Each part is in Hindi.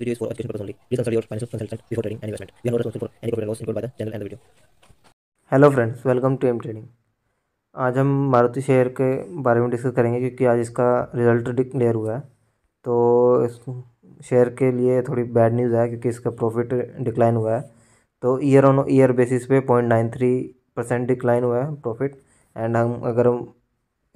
Video is for education purposes only. Please consult your financial consultant before trading and investment. We are not responsible for any profit loss incurred by the channel and the video. Hello friends welcome to M trading आज हम मारुति शेयर के बारे में डिस्कस करेंगे क्योंकि आज इसका रिजल्ट डिक्लेयर हुआ है तो इस शेयर के लिए थोड़ी बैड न्यूज़ है क्योंकि इसका प्रॉफिट डिक्लाइन हुआ है तो ईयर ऑन ईयर बेसिस पे point nine three percent decline हुआ है प्रॉफिट एंड हम अगर हम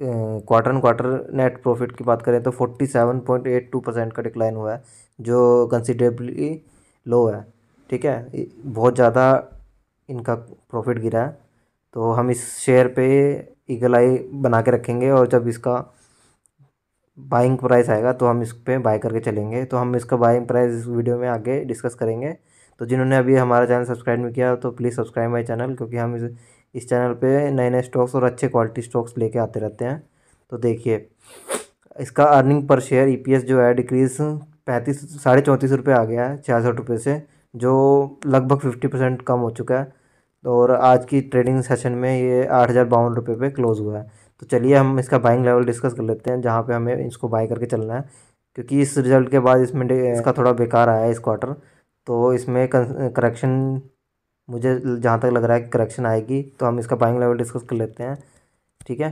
quarter and quarter net profit की बात करें तो forty seven point eight two percent का डिक्लाइन हुआ है जो कंसिडरेबली लो है ठीक है बहुत ज़्यादा इनका प्रॉफिट गिरा है तो हम इस शेयर पे ईगल आई बना के रखेंगे और जब इसका बाइंग प्राइस आएगा तो हम इस पर बाई करके चलेंगे तो हम इसका बाइंग प्राइस इस वीडियो में आगे डिस्कस करेंगे तो जिन्होंने अभी हमारा चैनल सब्सक्राइब नहीं किया तो प्लीज़ सब्सक्राइब माई चैनल क्योंकि हम इस इस चैनल पे नए नए स्टॉक्स और अच्छे क्वालिटी स्टॉक्स लेके आते रहते हैं तो देखिए इसका earning per share EPS e जो है डिक्रीज पैंतीस साढ़े चौंतीस रुपये आ गया है छियासठ रुपये से जो लगभग फिफ्टी परसेंट कम हो चुका है और आज की ट्रेडिंग सेशन में ये आठ हज़ार बावन रुपये पर क्लोज़ हुआ है तो चलिए हम इसका बाइंग लेवल डिस्कस कर लेते हैं जहाँ पे हमें इसको बाई करके चलना है क्योंकि इस रिज़ल्ट के बाद इसमें इसका थोड़ा बेकार आया है इस क्वार्टर तो इसमें करेक्शन मुझे जहाँ तक लग रहा है कि करेक्शन आएगी तो हम इसका बाइंग लेवल डिस्कस कर लेते हैं ठीक है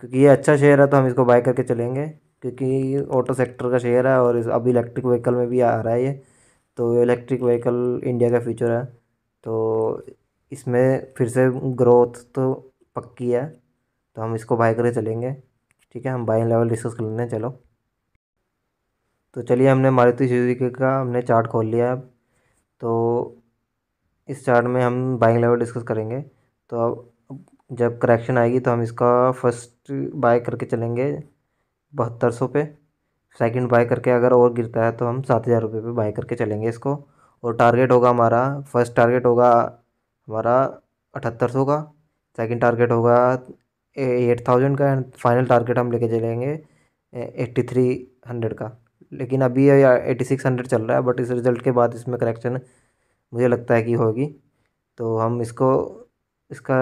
क्योंकि ये अच्छा शेयर है तो हम इसको बाय करके चलेंगे क्योंकि ऑटो सेक्टर का शेयर है और अब इलेक्ट्रिक व्हीकल में भी आ रहा है ये तो इलेक्ट्रिक व्हीकल इंडिया का फ्यूचर है तो इसमें फिर से ग्रोथ तो पक्की है तो हम इसको बाय करके चलेंगे ठीक है हम बाइंग लेवल डिस्कस कर लेते हैं चलो तो चलिए हमने मारुति सुजुकी का हमने चार्ट खोल लिया है अब तो इस चार्ट में हम बाइंग लेवल डिस्कस करेंगे तो अब जब करेक्शन आएगी तो हम इसका फर्स्ट बाय करके चलेंगे बहत्तर सौ पे सेकंड बाय करके अगर और गिरता है तो हम सात हज़ार रुपये पर बाई करके चलेंगे इसको और टारगेट होगा हमारा फर्स्ट टारगेट होगा हमारा अठहत्तर सौ का सेकंड टारगेट होगा एट थाउजेंड का एंड फाइनल टारगेट हम लेके चलेंगे एट्टी थ्री हंड्रेड का लेकिन अभी एटी सिक्स हंड्रेड चल रहा है बट इस रिज़ल्ट के बाद इसमें करेक्शन मुझे लगता है कि होगी तो हम इसको इसका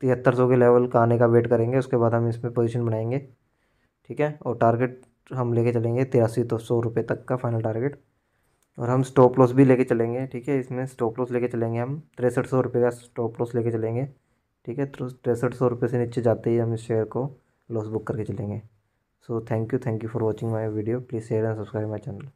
तिहत्तर सौ के लेवल का आने का वेट करेंगे उसके बाद हम इसमें पोजीशन बनाएंगे ठीक है और टारगेट हम लेके चलेंगे तिरासी तो सौ रुपये तक का फाइनल टारगेट और हम स्टॉप लॉस भी लेके चलेंगे ठीक है इसमें स्टॉप लॉस लेके चलेंगे हम तिरसठ सौ रुपये का स्टॉप लॉस लेके चलेंगे ठीक है तो तिरसठ सौ रुपये से नीचे जाते ही हम इस शेयर को लॉस बुक करके चलेंगे so thank you thank you for watching my video please share and subscribe my channel